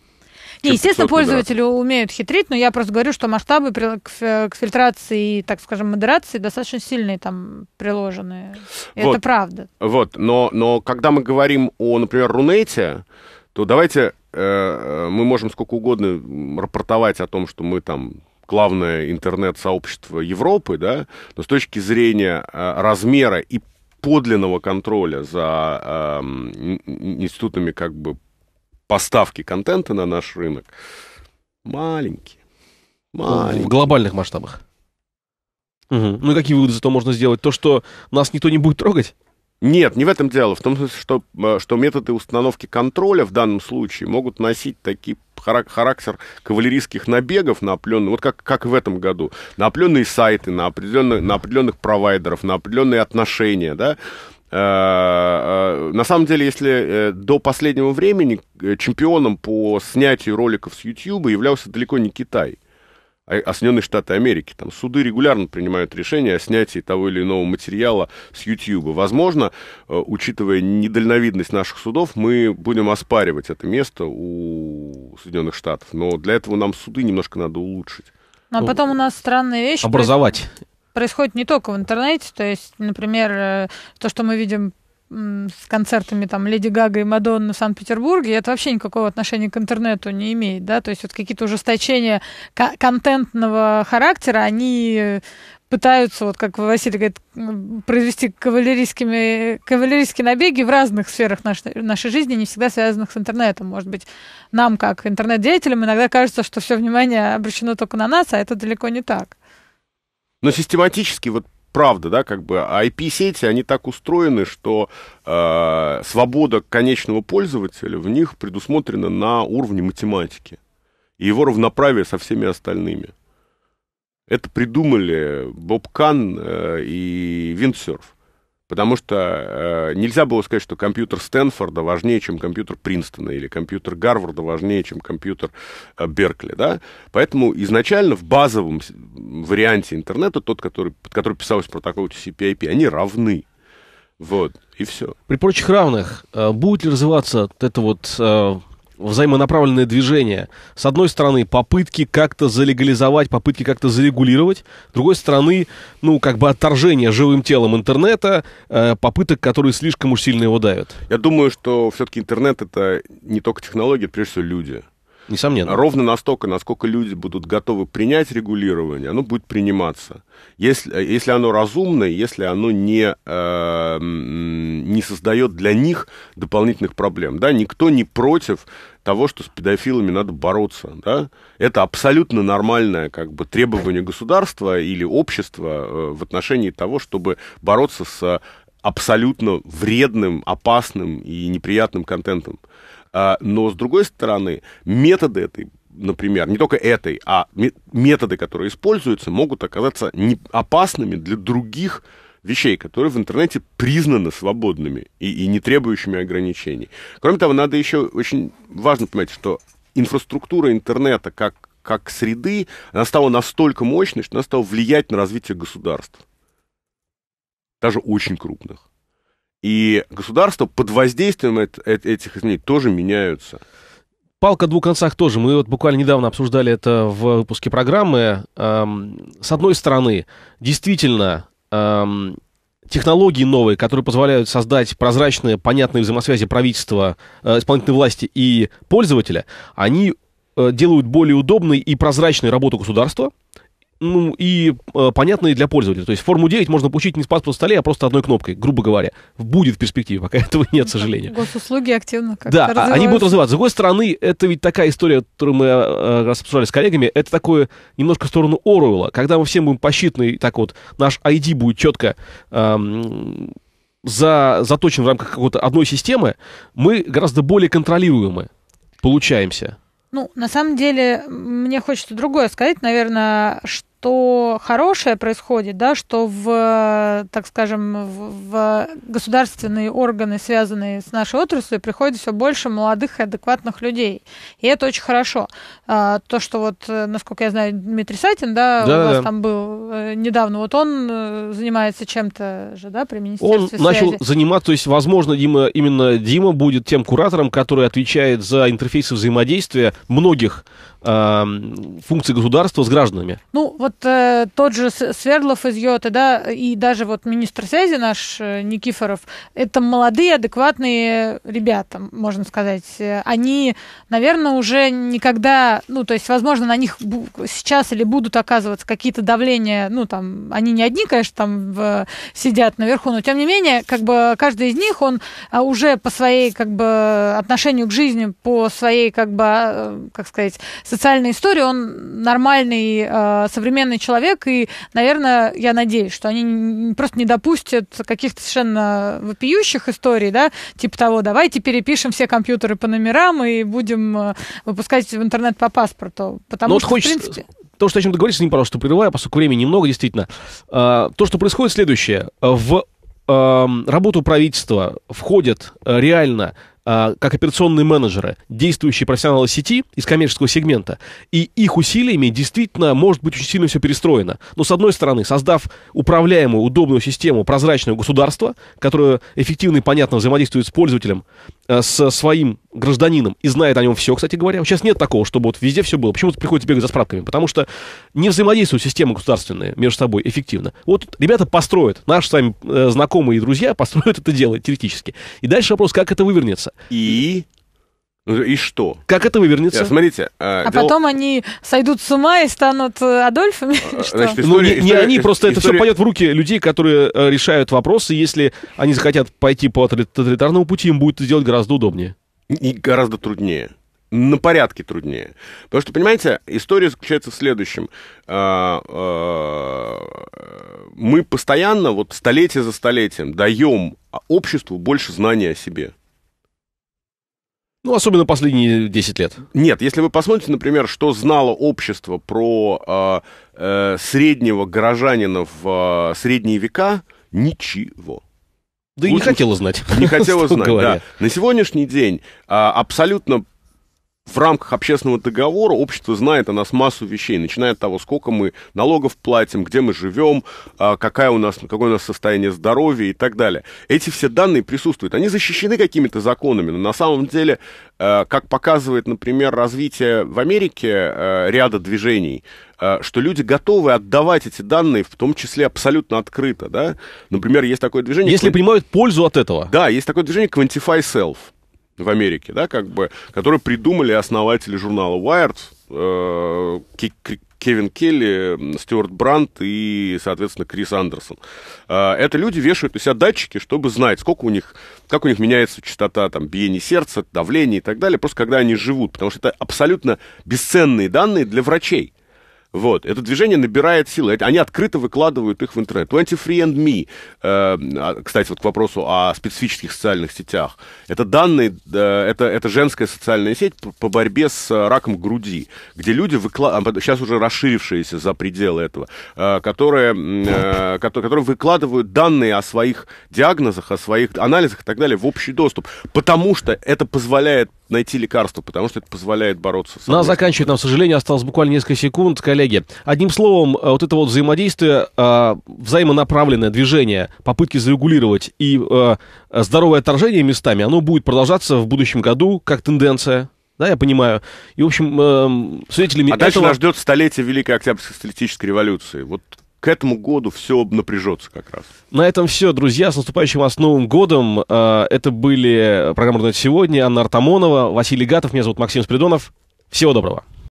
Не, типа, естественно, пользователи да. умеют хитрить, но я просто говорю, что масштабы к фильтрации и, так скажем, модерации достаточно сильные там приложены. Вот. Это правда. Вот, но, но когда мы говорим о, например, Рунете, то давайте э, мы можем сколько угодно рапортовать о том, что мы там главное интернет-сообщество Европы, да, но с точки зрения э, размера и подлинного контроля за э, институтами как бы поставки контента на наш рынок маленькие. маленькие. В глобальных масштабах. Угу. Ну и какие выводы зато можно сделать? То, что нас никто не будет трогать? Нет, не в этом дело. В том смысле, что, э, что методы установки контроля в данном случае могут носить такие характер кавалерийских набегов на определенные, вот как, как в этом году, на определенные сайты, на, определенных на определенных провайдеров, на определенные отношения, да, Э, э, на самом деле, если э, до последнего времени чемпионом по снятию роликов с YouTube являлся далеко не Китай, а, а Соединенные Штаты Америки. Там суды регулярно принимают решения о снятии того или иного материала с YouTube. Возможно, учитывая недальновидность наших судов, мы будем оспаривать это место у Соединенных Штатов. Но для этого нам суды немножко надо улучшить. Ну, а ну, потом у нас странные вещи. Образовать происходит не только в интернете, то есть, например, э, то, что мы видим с концертами там Леди Гага и Мадонны в Санкт-Петербурге, это вообще никакого отношения к интернету не имеет, да, то есть вот какие-то ужесточения контентного характера, они пытаются, вот как Василий говорит, произвести кавалерийскими, кавалерийские набеги в разных сферах нашей, нашей жизни, не всегда связанных с интернетом. Может быть, нам, как интернет-деятелям, иногда кажется, что все внимание обращено только на нас, а это далеко не так. Но систематически, вот правда, да, как бы IP-сети, а они так устроены, что э, свобода конечного пользователя в них предусмотрена на уровне математики. И его равноправие со всеми остальными. Это придумали Боб Кан э, и Виндсерф. Потому что э, нельзя было сказать, что компьютер Стэнфорда важнее, чем компьютер Принстона, или компьютер Гарварда важнее, чем компьютер э, Беркли. Да? Поэтому изначально в базовом варианте интернета, тот, который, под который писалось протокол TCP/IP, они равны. Вот, и все. При прочих равных, э, будет ли развиваться это вот э взаимонаправленное движение. С одной стороны, попытки как-то залегализовать, попытки как-то зарегулировать. С другой стороны, ну, как бы отторжение живым телом интернета, э, попыток, которые слишком уж его давят. Я думаю, что все-таки интернет — это не только технология, это прежде всего люди. Несомненно. Ровно настолько, насколько люди будут готовы принять регулирование, оно будет приниматься. Если, э, если оно разумное, если оно не, э, не создает для них дополнительных проблем. Да, никто не против того, что с педофилами надо бороться. Да? Это абсолютно нормальное как бы, требование государства или общества э, в отношении того, чтобы бороться с абсолютно вредным, опасным и неприятным контентом. А, но, с другой стороны, методы этой например, не только этой, а методы, которые используются, могут оказаться опасными для других вещей, которые в интернете признаны свободными и, и не требующими ограничений. Кроме того, надо еще очень важно понимать, что инфраструктура интернета как, как среды, она стала настолько мощной, что она стала влиять на развитие государств. Даже очень крупных. И государства под воздействием эт эт этих изменений тоже меняются. Палка о двух концах тоже. Мы вот буквально недавно обсуждали это в выпуске программы. Эм, с одной стороны, действительно, эм, технологии новые, которые позволяют создать прозрачные, понятные взаимосвязи правительства, э, исполнительной власти и пользователя, они э, делают более удобной и прозрачной работу государства – ну, и э, понятные для пользователя. То есть форму 9 можно получить не с паспорта в столе, а просто одной кнопкой, грубо говоря. Будет в перспективе, пока <laughs> этого нет, к сожалению. Госуслуги активно как Да, а развиваются. они будут развиваться. С другой стороны, это ведь такая история, которую мы э, раз э, обсуждали с коллегами, это такое немножко в сторону Оруэлла, когда мы всем будем посчитаны, так вот, наш ID будет четко э, за, заточен в рамках какой-то одной системы, мы гораздо более контролируемы получаемся. Ну, на самом деле, мне хочется другое сказать, наверное, что что хорошее происходит, да, что в, так скажем, в, в государственные органы, связанные с нашей отраслью, приходит все больше молодых и адекватных людей. И это очень хорошо. А, то, что вот, э, насколько я знаю, Дмитрий Сатин, да, да у вас там был э, недавно, вот он э, занимается чем-то же, да, при Министерстве Он связи. начал заниматься, то есть, возможно, Дима, именно Дима будет тем куратором, который отвечает за интерфейсы взаимодействия многих э, эм, функций государства с гражданами. Ну, вот э, тот же Свердлов из Йоты, да, и даже вот министр связи наш э, Никифоров, это молодые, адекватные ребята, можно сказать. Э, они, наверное, уже никогда, ну, то есть, возможно, на них сейчас или будут оказываться какие-то давления, ну, там, они не одни, конечно, там в, сидят наверху, но, тем не менее, как бы каждый из них, он а, уже по своей, как бы, отношению к жизни, по своей, как бы, а, э, как сказать, социальной истории, он нормальный э, современный человек, и, наверное, я надеюсь, что они просто не допустят каких-то совершенно вопиющих историй, да, типа того, давайте перепишем все компьютеры по номерам и будем э, выпускать в интернет по паспорту, потому Но ну, что, хочется... в принципе то, что о чем ты говоришь, не что прерываю, поскольку времени немного, действительно. А, то, что происходит, следующее. В эм, работу правительства входят э, реально а, как операционные менеджеры, действующие профессионалы сети из коммерческого сегмента, и их усилиями действительно может быть очень сильно все перестроено. Но, с одной стороны, создав управляемую, удобную систему, прозрачное государство, которое эффективно и понятно взаимодействует с пользователем, Э, с своим гражданином и знает о нем все, кстати говоря. Сейчас нет такого, чтобы вот везде все было. Почему-то приходится бегать за справками. Потому что не взаимодействуют системы государственные между собой эффективно. Вот ребята построят, наши с вами э, знакомые и друзья <laughs> построят это дело теоретически. И дальше вопрос, как это вывернется. И ну, и что? Как это вывернется? Нет, э, смотрите. Э, а, а дел... потом они сойдут с ума и станут э, Адольфами? Значит, ну, история, ну, не, история, они, просто история... это все пойдет в руки людей, которые решают вопросы. Если они захотят пойти по тоталитарному пути, им будет сделать гораздо удобнее. И гораздо труднее на порядке труднее. Потому что, понимаете, история заключается в следующем. Мы постоянно, вот столетие за столетием, даем обществу больше знания о себе. Ну, особенно последние 10 лет. Нет, если вы посмотрите, например, что знало общество про э, э, среднего горожанина в э, средние века, ничего. Да и не хотела знать. Не <laughs> хотела знать, да. На сегодняшний день а, абсолютно в рамках общественного договора общество знает о нас массу вещей, начиная от того, сколько мы налогов платим, где мы живем, а, какая у нас, какое у нас состояние здоровья и так далее. Эти все данные присутствуют. Они защищены какими-то законами, но на самом деле, а, как показывает, например, развитие в Америке а, ряда движений, что люди готовы отдавать эти данные, в том числе абсолютно открыто, да? Например, есть такое движение... Если кван... принимают пользу от этого. Да, есть такое движение Quantify Self в Америке, да, как бы, которые придумали основатели журнала Wired, э, Кевин Келли, Стюарт Брандт и, соответственно, Крис Андерсон. Э, это люди вешают на себя датчики, чтобы знать, сколько у них, как у них меняется частота там, биения сердца, давления и так далее, просто когда они живут, потому что это абсолютно бесценные данные для врачей. Вот. Это движение набирает силы. Они открыто выкладывают их в интернет. 23 ну, and Me, э, а, кстати, вот к вопросу о специфических социальных сетях. Это данные, это, это женская социальная сеть по, борьбе с э, раком груди, где люди, выкла... сейчас а, уже расширившиеся за пределы этого, э, которые, которые выкладывают данные о своих диагнозах, о своих анализах и так далее в общий доступ, потому что это позволяет найти лекарство, потому что это позволяет бороться с... Нас ну, заканчивает, нам, к сожалению, осталось буквально несколько секунд. Коллеги, коллеги. Одним словом, э, вот это вот взаимодействие, э, взаимонаправленное движение, попытки зарегулировать и э, здоровое отторжение местами, оно будет продолжаться в будущем году как тенденция. Да, я понимаю. И, в общем, свидетелями А дальше этого... нас ждет столетие Великой Октябрьской социалистической революции. Вот к этому году все напряжется как раз. На этом все, друзья. С наступающим вас Новым годом. Это были программы «Рунет сегодня». Анна Артамонова, Василий Гатов. Меня зовут Максим Спиридонов. Всего доброго.